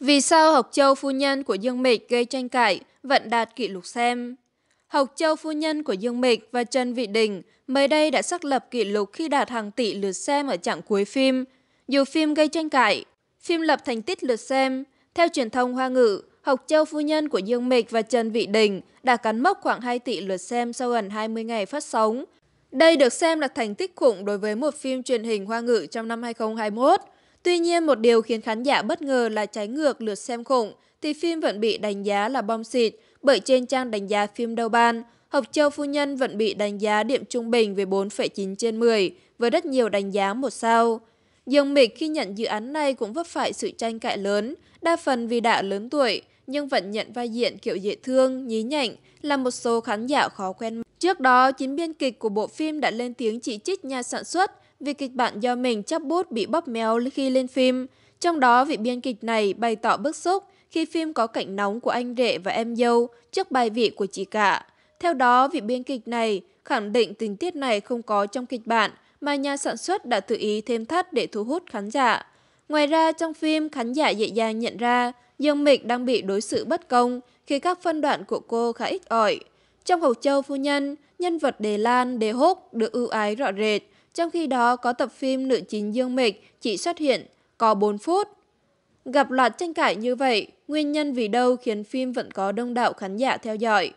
Vì sao Học Châu phu nhân của Dương Mịch gây tranh cãi, vận đạt kỷ lục xem? Học Châu phu nhân của Dương Mịch và Trần Vị Đình mới đây đã xác lập kỷ lục khi đạt hàng tỷ lượt xem ở chặng cuối phim. Dù phim gây tranh cãi, phim lập thành tích lượt xem. Theo truyền thông Hoa ngữ, Học Châu phu nhân của Dương Mịch và Trần Vị Đình đã cắn mốc khoảng 2 tỷ lượt xem sau gần 20 ngày phát sóng. Đây được xem là thành tích khủng đối với một phim truyền hình Hoa ngữ trong năm 2021. Tuy nhiên, một điều khiến khán giả bất ngờ là trái ngược lượt xem khủng, thì phim vẫn bị đánh giá là bom xịt bởi trên trang đánh giá phim đầu ban, Hợp Châu Phu Nhân vẫn bị đánh giá điểm trung bình với 4,9 trên 10, với rất nhiều đánh giá một sao. Dương Mịch khi nhận dự án này cũng vấp phải sự tranh cãi lớn, đa phần vì đã lớn tuổi, nhưng vẫn nhận vai diễn kiểu dễ thương, nhí nhảnh, là một số khán giả khó quen. Trước đó, chính biên kịch của bộ phim đã lên tiếng chỉ trích nhà sản xuất vì kịch bản do mình chắp bút bị bóp méo khi lên phim. Trong đó, vị biên kịch này bày tỏ bức xúc khi phim có cảnh nóng của anh rể và em dâu trước bài vị của chị cả. Theo đó, vị biên kịch này khẳng định tình tiết này không có trong kịch bản mà nhà sản xuất đã tự ý thêm thắt để thu hút khán giả. Ngoài ra, trong phim, khán giả dễ dàng nhận ra Dương Mịch đang bị đối xử bất công khi các phân đoạn của cô khá ít ỏi. Trong Hậu Châu Phu Nhân, nhân vật Đề Lan, Đề Húc được ưu ái rõ rệt trong khi đó, có tập phim Nữ chính Dương Mịch chỉ xuất hiện có 4 phút. Gặp loạt tranh cãi như vậy, nguyên nhân vì đâu khiến phim vẫn có đông đảo khán giả theo dõi.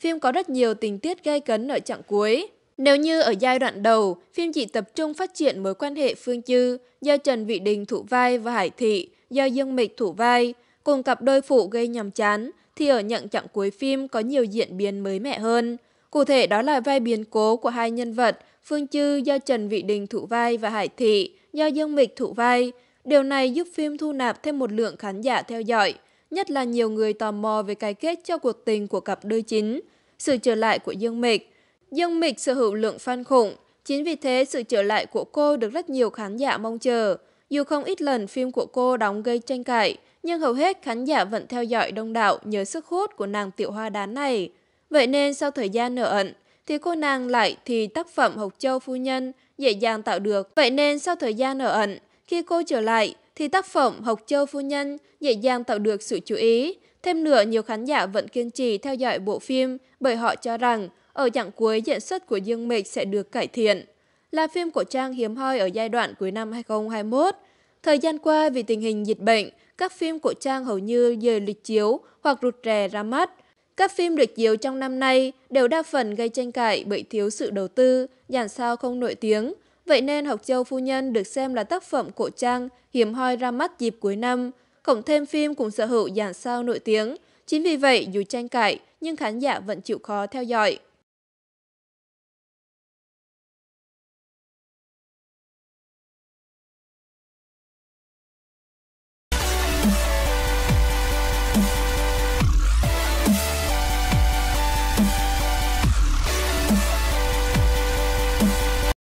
Phim có rất nhiều tình tiết gây cấn ở chặng cuối. Nếu như ở giai đoạn đầu, phim chỉ tập trung phát triển mối quan hệ Phương Chư do Trần Vị Đình thủ vai và Hải Thị do Dương Mịch thủ vai, cùng cặp đôi phụ gây nhầm chán, thì ở nhận chặng cuối phim có nhiều diễn biến mới mẻ hơn. Cụ thể đó là vai biến cố của hai nhân vật, Phương Chư do Trần Vị Đình thủ vai và Hải Thị do Dương Mịch thủ vai. Điều này giúp phim thu nạp thêm một lượng khán giả theo dõi, nhất là nhiều người tò mò về cái kết cho cuộc tình của cặp đôi chính, sự trở lại của Dương Mịch. Dương Mịch sở hữu lượng fan khủng, chính vì thế sự trở lại của cô được rất nhiều khán giả mong chờ. Dù không ít lần phim của cô đóng gây tranh cãi, nhưng hầu hết khán giả vẫn theo dõi đông đảo nhờ sức hút của nàng tiểu hoa đán này. Vậy nên sau thời gian nở ẩn, thì cô nàng lại thì tác phẩm Hộc Châu Phu Nhân dễ dàng tạo được. Vậy nên sau thời gian nở ẩn, khi cô trở lại, thì tác phẩm Hộc Châu Phu Nhân dễ dàng tạo được sự chú ý. Thêm nữa, nhiều khán giả vẫn kiên trì theo dõi bộ phim bởi họ cho rằng ở chặng cuối diễn xuất của Dương Mịch sẽ được cải thiện. Là phim của trang hiếm hoi ở giai đoạn cuối năm 2021. Thời gian qua vì tình hình dịch bệnh, các phim của trang hầu như dời lịch chiếu hoặc rụt rè ra mắt. Các phim được chiếu trong năm nay đều đa phần gây tranh cãi bởi thiếu sự đầu tư, dàn sao không nổi tiếng. Vậy nên Học Châu Phu Nhân được xem là tác phẩm cổ trang hiếm hoi ra mắt dịp cuối năm. Cộng thêm phim cũng sở hữu dàn sao nổi tiếng. Chính vì vậy, dù tranh cãi, nhưng khán giả vẫn chịu khó theo dõi.